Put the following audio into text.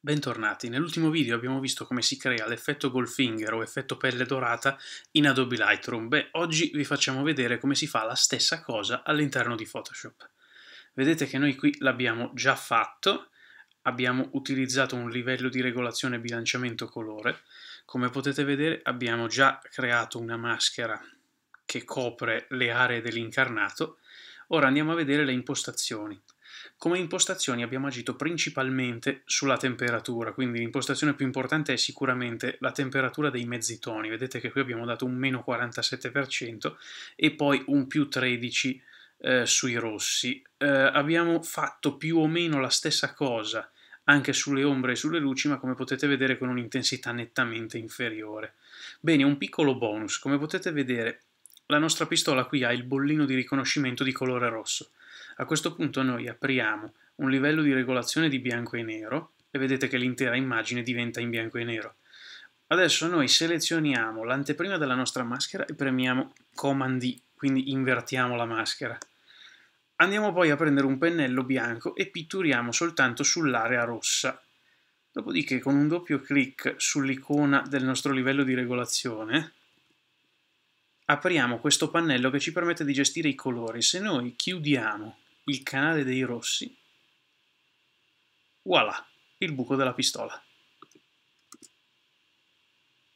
Bentornati, nell'ultimo video abbiamo visto come si crea l'effetto Goldfinger o effetto pelle dorata in Adobe Lightroom. Beh, oggi vi facciamo vedere come si fa la stessa cosa all'interno di Photoshop. Vedete che noi qui l'abbiamo già fatto, abbiamo utilizzato un livello di regolazione bilanciamento colore. Come potete vedere abbiamo già creato una maschera che copre le aree dell'incarnato. Ora andiamo a vedere le impostazioni. Come impostazioni abbiamo agito principalmente sulla temperatura, quindi l'impostazione più importante è sicuramente la temperatura dei mezzi toni. Vedete che qui abbiamo dato un meno 47% e poi un più 13% eh, sui rossi. Eh, abbiamo fatto più o meno la stessa cosa anche sulle ombre e sulle luci, ma come potete vedere con un'intensità nettamente inferiore. Bene, un piccolo bonus, come potete vedere la nostra pistola qui ha il bollino di riconoscimento di colore rosso. A questo punto noi apriamo un livello di regolazione di bianco e nero e vedete che l'intera immagine diventa in bianco e nero. Adesso noi selezioniamo l'anteprima della nostra maschera e premiamo Command D, quindi invertiamo la maschera. Andiamo poi a prendere un pennello bianco e pitturiamo soltanto sull'area rossa. Dopodiché con un doppio clic sull'icona del nostro livello di regolazione apriamo questo pannello che ci permette di gestire i colori. Se noi chiudiamo il canale dei rossi, voilà, il buco della pistola.